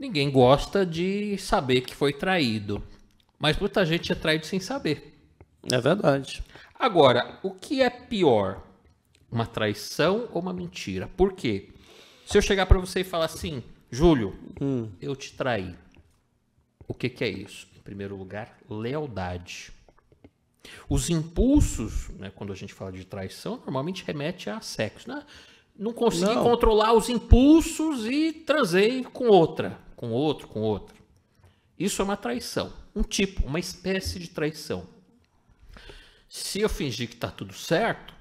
Ninguém gosta de saber que foi traído. Mas muita gente é traído sem saber. É verdade. Agora, o que é pior? Uma traição ou uma mentira? Por quê? Se eu chegar para você e falar assim, Júlio, hum. eu te traí. O que, que é isso? Em primeiro lugar, lealdade. Os impulsos, né, quando a gente fala de traição, normalmente remete a sexo. Né? Não consegui não. controlar os impulsos e transei com outra com outro, com outro. Isso é uma traição, um tipo, uma espécie de traição. Se eu fingir que está tudo certo,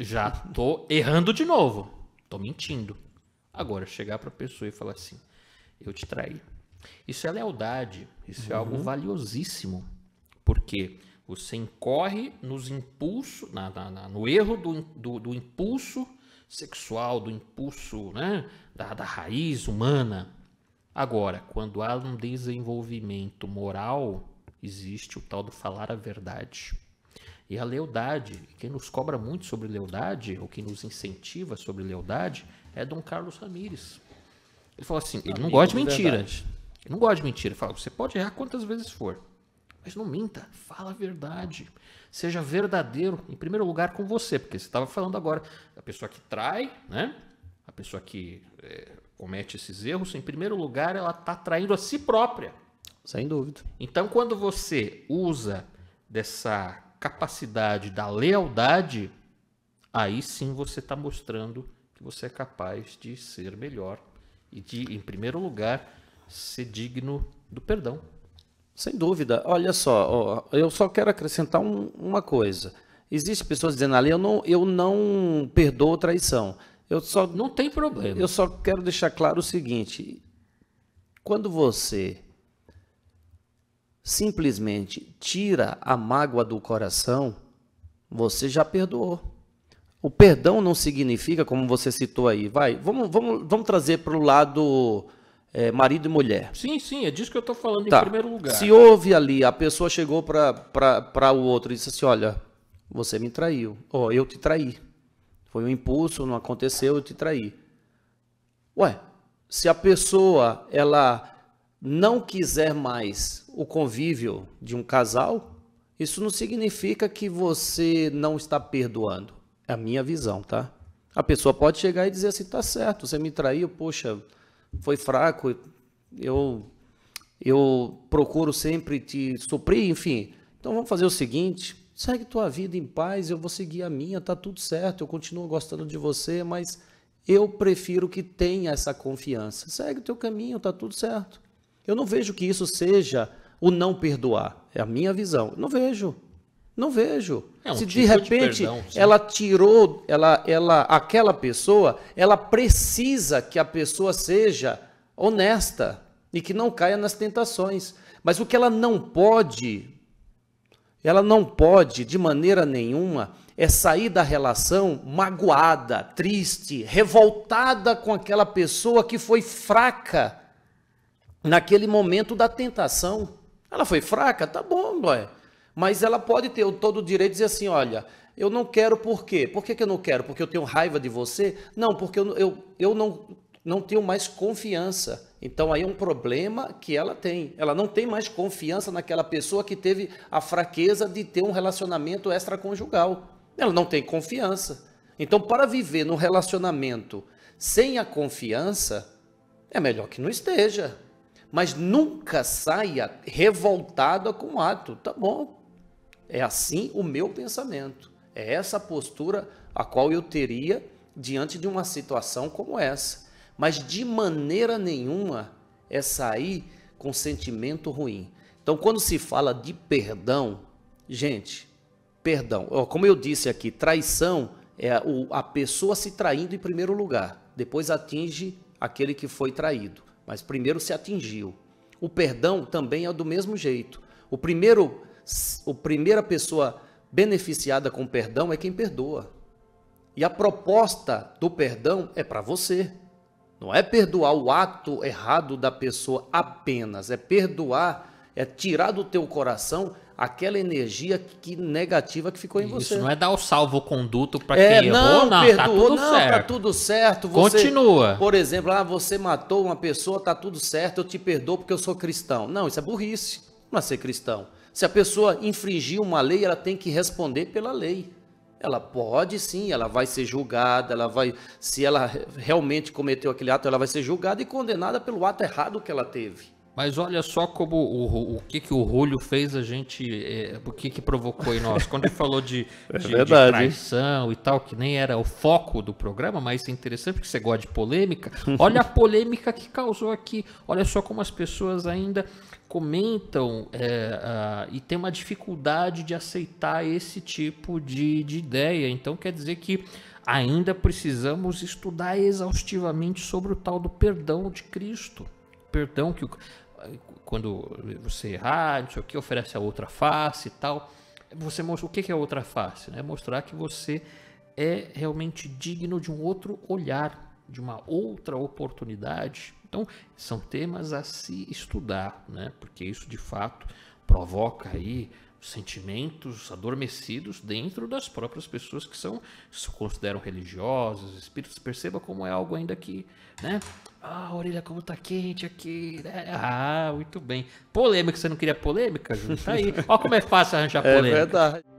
já estou errando de novo, estou mentindo. Agora, chegar para a pessoa e falar assim: eu te traí. Isso é lealdade, isso é uhum. é algo valiosíssimo, porque você incorre nos impulsos, na, na, na, no erro do, do, do, impulso sexual, do impulso né, da, da raiz humana. Agora, quando há um desenvolvimento moral, existe o tal do falar a verdade. E a lealdade, quem nos cobra muito sobre lealdade, ou quem nos incentiva sobre lealdade, é Dom Carlos Ramírez. Ele falou assim: ele não gosta de mentira. Ele não gosta de mentira. Ele fala: você pode errar quantas vezes for, mas não minta, fala a verdade. Seja verdadeiro, em primeiro lugar, com você, porque você estava falando agora, a pessoa que trai, né? pessoa que é, comete esses erros, em primeiro lugar, ela está traindo a si própria. Sem dúvida. Então, quando você usa dessa capacidade da lealdade, aí sim você está mostrando que você é capaz de ser melhor e de, em primeiro lugar, ser digno do perdão. Sem dúvida. Olha só, eu só quero acrescentar um, uma coisa. Existem pessoas dizendo ali, eu não, eu não perdoo traição. Eu só não tem problema. Eu só quero deixar claro o seguinte: quando você simplesmente tira a mágoa do coração, você já perdoou. O perdão não significa, como você citou aí, vai, vamos, vamos, vamos trazer para o lado é, marido e mulher. Sim, sim, é disso que eu estou falando tá. em primeiro lugar. Se houve ali, a pessoa chegou para o outro e disse assim, olha, você me traiu, ou oh, eu te traí. Foi um impulso, não aconteceu, eu te traí. Ué, se a pessoa ela não quiser mais o convívio de um casal, isso não significa que você não está perdoando. É a minha visão, tá? A pessoa pode chegar e dizer assim, tá certo, você me traiu, poxa, foi fraco, eu eu procuro sempre te suprir, enfim. Então vamos fazer o seguinte, segue tua vida em paz, eu vou seguir a minha, tá tudo certo, eu continuo gostando de você, mas eu prefiro que tenha essa confiança. Segue o teu caminho, tá tudo certo. Eu não vejo que isso seja o não perdoar. É a minha visão. Não vejo. Não vejo. É um Se tipo de repente de perdão, ela tirou, ela, ela, aquela pessoa, ela precisa que a pessoa seja honesta e que não caia nas tentações. Mas o que ela não pode ela não pode, de maneira nenhuma, é sair da relação magoada, triste, revoltada com aquela pessoa que foi fraca naquele momento da tentação. Ela foi fraca, tá bom, ué. mas ela pode ter todo o direito de dizer assim: olha, eu não quero por quê? Por que, que eu não quero? Porque eu tenho raiva de você? Não, porque eu, eu, eu não não tenho mais confiança. Então aí é um problema que ela tem. Ela não tem mais confiança naquela pessoa que teve a fraqueza de ter um relacionamento extraconjugal. Ela não tem confiança. Então, para viver num relacionamento sem a confiança, é melhor que não esteja. Mas nunca saia revoltada com o ato. Tá bom. É assim o meu pensamento. É essa postura a qual eu teria diante de uma situação como essa mas de maneira nenhuma é sair com sentimento ruim. Então, quando se fala de perdão, gente, perdão, como eu disse aqui, traição é a pessoa se traindo em primeiro lugar, depois atinge aquele que foi traído, mas primeiro se atingiu. O perdão também é do mesmo jeito. O primeiro, a primeira pessoa beneficiada com perdão é quem perdoa. E a proposta do perdão é para você. Não é perdoar o ato errado da pessoa apenas, é perdoar, é tirar do teu coração aquela energia que, negativa que ficou em Isso, você. Isso não é dar o salvo conduto para é, quem não, errou, não, tá perdoou, tá não, certo. tá tudo certo. Você, Continua. Por exemplo, ah, você matou uma pessoa, tá tudo certo, eu te perdoo porque eu sou cristão. Não, isso é burrice. Não é ser cristão. Se a pessoa infringir uma lei, ela tem que responder pela lei ela pode sim, ela vai ser julgada, ela vai, se ela realmente cometeu aquele ato, ela vai ser julgada e condenada pelo ato errado que ela teve. Mas olha só como o, o, o que, que o Rúlio fez a gente. É, o que, que provocou em nós. Quando ele falou de, é de, de, traição e tal, que nem era o foco do programa, mas é interessante porque você gosta de polêmica. Olha a polêmica que causou aqui. Olha só como as pessoas ainda comentam é, uh, e tem uma dificuldade de aceitar esse tipo de, de ideia. Então quer dizer que ainda precisamos estudar exaustivamente sobre o tal do perdão de Cristo. Perdão que o quando você errar, não sei o que, oferece a outra face e tal. Você mostra o que é a outra face, né? Mostrar que você é realmente digno de um outro olhar, de uma outra oportunidade. Então, são temas a se estudar, né? Porque isso de fato provoca aí sentimentos adormecidos dentro das próprias pessoas que são se consideram religiosas, espíritos. Perceba como é algo ainda que, né? Ah, a orelha como tá quente aqui. Né? Ah, muito bem. Polêmica, você não queria polêmica, Júnior? Tá aí. Olha como é fácil arranjar é polêmica. É verdade.